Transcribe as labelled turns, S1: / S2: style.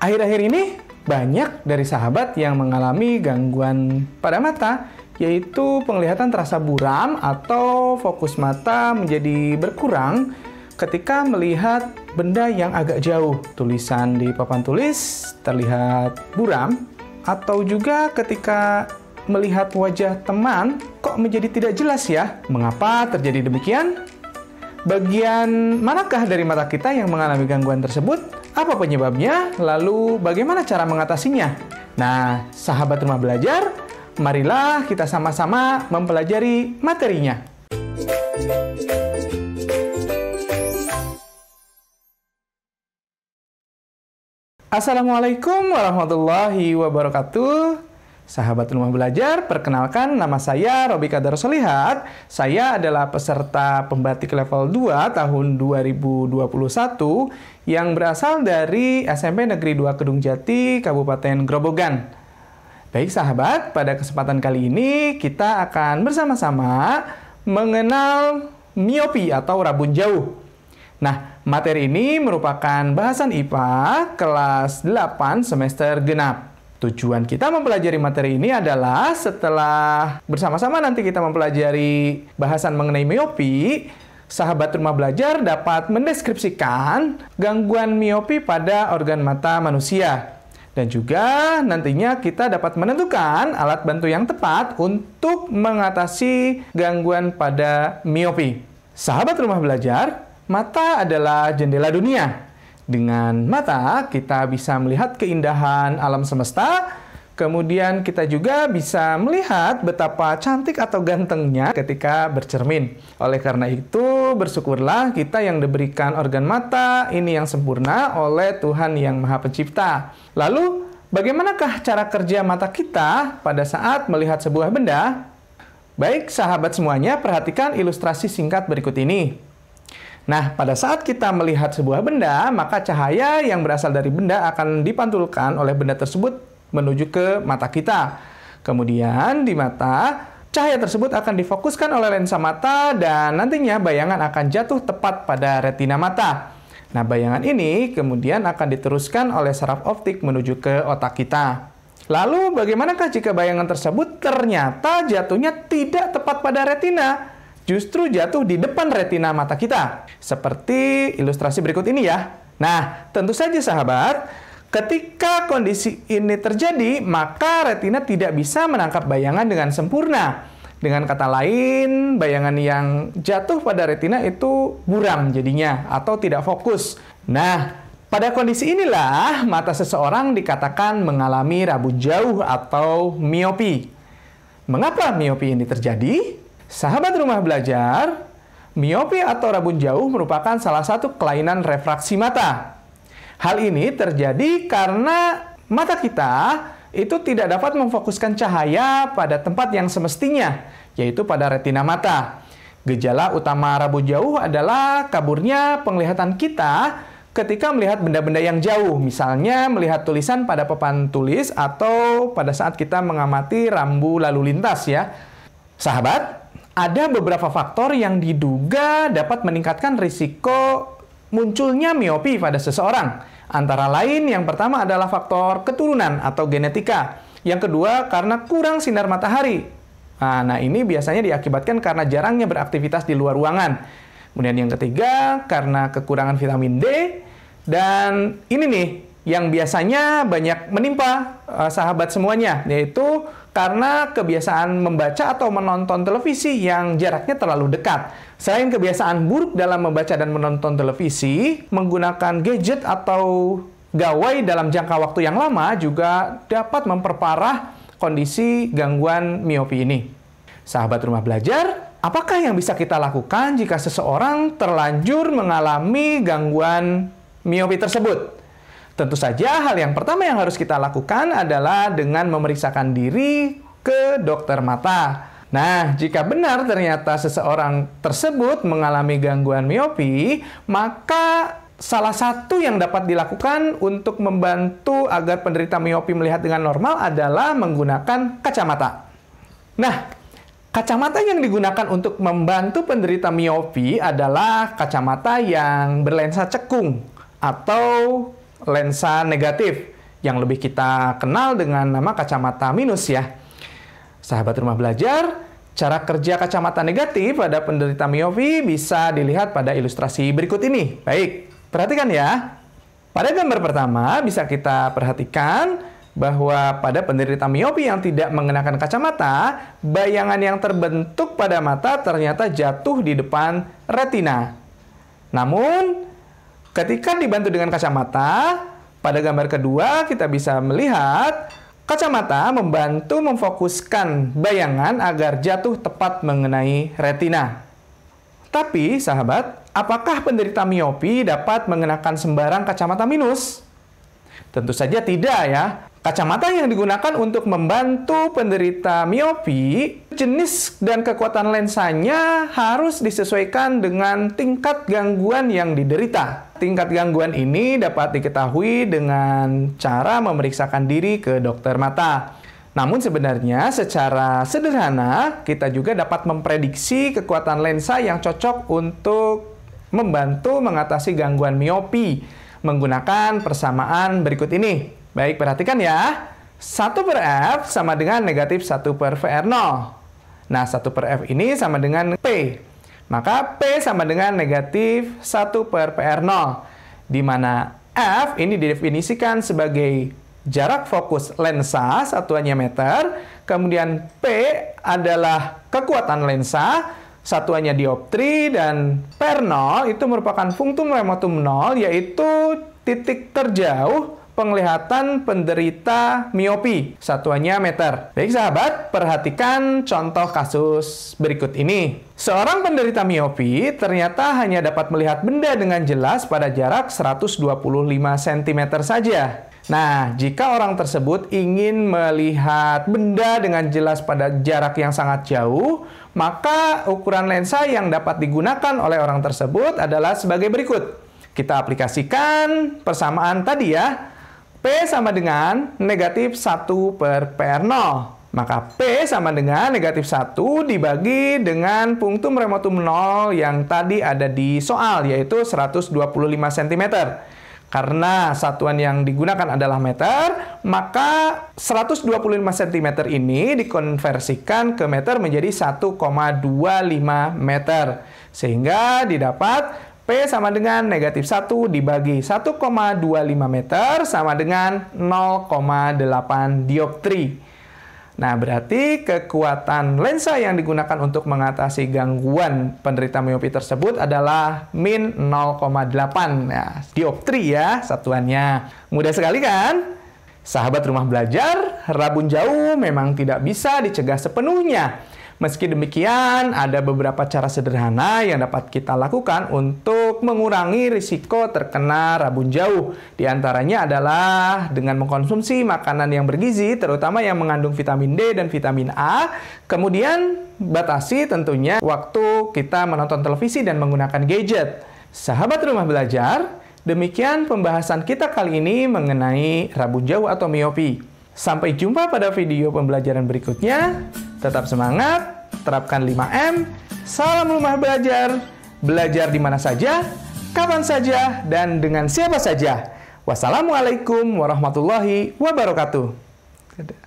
S1: Akhir-akhir ini banyak dari sahabat yang mengalami gangguan pada mata, yaitu penglihatan terasa buram atau fokus mata menjadi berkurang ketika melihat benda yang agak jauh. Tulisan di papan tulis terlihat buram atau juga ketika melihat wajah teman kok menjadi tidak jelas ya? Mengapa terjadi demikian? Bagian manakah dari mata kita yang mengalami gangguan tersebut? apa penyebabnya, lalu bagaimana cara mengatasinya. Nah, sahabat rumah belajar, marilah kita sama-sama mempelajari materinya. Assalamualaikum warahmatullahi wabarakatuh. Sahabat Rumah Belajar, perkenalkan nama saya Robi Kadar Solihat. Saya adalah peserta pembatik level 2 tahun 2021 yang berasal dari SMP Negeri 2 Kedung Jati, Kabupaten Grobogan. Baik sahabat, pada kesempatan kali ini kita akan bersama-sama mengenal miopi atau rabun jauh. Nah, materi ini merupakan bahasan IPA kelas 8 semester genap. Tujuan kita mempelajari materi ini adalah setelah bersama-sama nanti kita mempelajari bahasan mengenai miopi, sahabat rumah belajar dapat mendeskripsikan gangguan miopi pada organ mata manusia. Dan juga nantinya kita dapat menentukan alat bantu yang tepat untuk mengatasi gangguan pada miopi. Sahabat rumah belajar, mata adalah jendela dunia dengan mata kita bisa melihat keindahan alam semesta, kemudian kita juga bisa melihat betapa cantik atau gantengnya ketika bercermin. Oleh karena itu, bersyukurlah kita yang diberikan organ mata ini yang sempurna oleh Tuhan yang Maha Pencipta. Lalu, bagaimanakah cara kerja mata kita pada saat melihat sebuah benda? Baik, sahabat semuanya, perhatikan ilustrasi singkat berikut ini. Nah, pada saat kita melihat sebuah benda, maka cahaya yang berasal dari benda akan dipantulkan oleh benda tersebut menuju ke mata kita. Kemudian di mata, cahaya tersebut akan difokuskan oleh lensa mata dan nantinya bayangan akan jatuh tepat pada retina mata. Nah, bayangan ini kemudian akan diteruskan oleh saraf optik menuju ke otak kita. Lalu, bagaimanakah jika bayangan tersebut ternyata jatuhnya tidak tepat pada retina? justru jatuh di depan retina mata kita. Seperti ilustrasi berikut ini ya. Nah, tentu saja sahabat, ketika kondisi ini terjadi, maka retina tidak bisa menangkap bayangan dengan sempurna. Dengan kata lain, bayangan yang jatuh pada retina itu buram jadinya atau tidak fokus. Nah, pada kondisi inilah mata seseorang dikatakan mengalami rabu jauh atau miopi. Mengapa miopi ini terjadi? Sahabat rumah belajar, miopi atau rabun jauh merupakan salah satu kelainan refraksi mata. Hal ini terjadi karena mata kita itu tidak dapat memfokuskan cahaya pada tempat yang semestinya, yaitu pada retina mata. Gejala utama rabun jauh adalah kaburnya penglihatan kita ketika melihat benda-benda yang jauh, misalnya melihat tulisan pada papan tulis atau pada saat kita mengamati rambu lalu lintas ya. Sahabat, ada beberapa faktor yang diduga dapat meningkatkan risiko munculnya miopi pada seseorang. Antara lain, yang pertama adalah faktor keturunan atau genetika. Yang kedua, karena kurang sinar matahari. Nah, nah ini biasanya diakibatkan karena jarangnya beraktivitas di luar ruangan. Kemudian yang ketiga, karena kekurangan vitamin D. Dan ini nih, yang biasanya banyak menimpa uh, sahabat semuanya, yaitu karena kebiasaan membaca atau menonton televisi yang jaraknya terlalu dekat. Selain kebiasaan buruk dalam membaca dan menonton televisi, menggunakan gadget atau gawai dalam jangka waktu yang lama juga dapat memperparah kondisi gangguan miopi ini. Sahabat rumah belajar, apakah yang bisa kita lakukan jika seseorang terlanjur mengalami gangguan miopi tersebut? Tentu saja hal yang pertama yang harus kita lakukan adalah dengan memeriksakan diri ke dokter mata. Nah, jika benar ternyata seseorang tersebut mengalami gangguan miopi, maka salah satu yang dapat dilakukan untuk membantu agar penderita miopi melihat dengan normal adalah menggunakan kacamata. Nah, kacamata yang digunakan untuk membantu penderita miopi adalah kacamata yang berlensa cekung atau lensa negatif yang lebih kita kenal dengan nama kacamata minus ya. Sahabat rumah belajar, cara kerja kacamata negatif pada penderita miopi bisa dilihat pada ilustrasi berikut ini. Baik, perhatikan ya. Pada gambar pertama bisa kita perhatikan bahwa pada penderita miopi yang tidak mengenakan kacamata, bayangan yang terbentuk pada mata ternyata jatuh di depan retina. Namun, Ketika dibantu dengan kacamata, pada gambar kedua kita bisa melihat kacamata membantu memfokuskan bayangan agar jatuh tepat mengenai retina. Tapi, sahabat, apakah penderita miopi dapat mengenakan sembarang kacamata minus? Tentu saja tidak ya. Kacamata yang digunakan untuk membantu penderita miopi Jenis dan kekuatan lensanya harus disesuaikan dengan tingkat gangguan yang diderita. Tingkat gangguan ini dapat diketahui dengan cara memeriksakan diri ke dokter mata. Namun sebenarnya secara sederhana kita juga dapat memprediksi kekuatan lensa yang cocok untuk membantu mengatasi gangguan miopi menggunakan persamaan berikut ini. Baik, perhatikan ya. 1 per F sama dengan negatif 1 per VR0. Nah, 1 per F ini sama dengan P. Maka P sama dengan negatif 1 per PR0. Di mana F ini didefinisikan sebagai jarak fokus lensa satuannya meter, kemudian P adalah kekuatan lensa satuannya dioptri dan r 0 itu merupakan fungtum remotum 0 yaitu titik terjauh penglihatan penderita miopi, satuannya meter. Baik sahabat, perhatikan contoh kasus berikut ini. Seorang penderita miopi ternyata hanya dapat melihat benda dengan jelas pada jarak 125 cm saja. Nah, jika orang tersebut ingin melihat benda dengan jelas pada jarak yang sangat jauh, maka ukuran lensa yang dapat digunakan oleh orang tersebut adalah sebagai berikut. Kita aplikasikan persamaan tadi ya, P sama dengan negatif 1 per PR 0. Maka P sama dengan negatif 1 dibagi dengan punktum remotum 0 yang tadi ada di soal, yaitu 125 cm. Karena satuan yang digunakan adalah meter, maka 125 cm ini dikonversikan ke meter menjadi 1,25 meter. Sehingga didapat P sama dengan negatif 1 dibagi 1,25 meter sama dengan 0,8 dioptri. Nah, berarti kekuatan lensa yang digunakan untuk mengatasi gangguan penderita miopi tersebut adalah min 0,8 nah, dioptri ya satuannya. Mudah sekali kan? Sahabat rumah belajar, rabun jauh memang tidak bisa dicegah sepenuhnya. Meski demikian, ada beberapa cara sederhana yang dapat kita lakukan untuk mengurangi risiko terkena rabun jauh. Di antaranya adalah dengan mengkonsumsi makanan yang bergizi, terutama yang mengandung vitamin D dan vitamin A. Kemudian, batasi tentunya waktu kita menonton televisi dan menggunakan gadget. Sahabat rumah belajar, Demikian pembahasan kita kali ini mengenai rabun jauh atau miopi. Sampai jumpa pada video pembelajaran berikutnya. Tetap semangat, terapkan 5M, salam rumah belajar, belajar di mana saja, kapan saja, dan dengan siapa saja. Wassalamualaikum warahmatullahi wabarakatuh.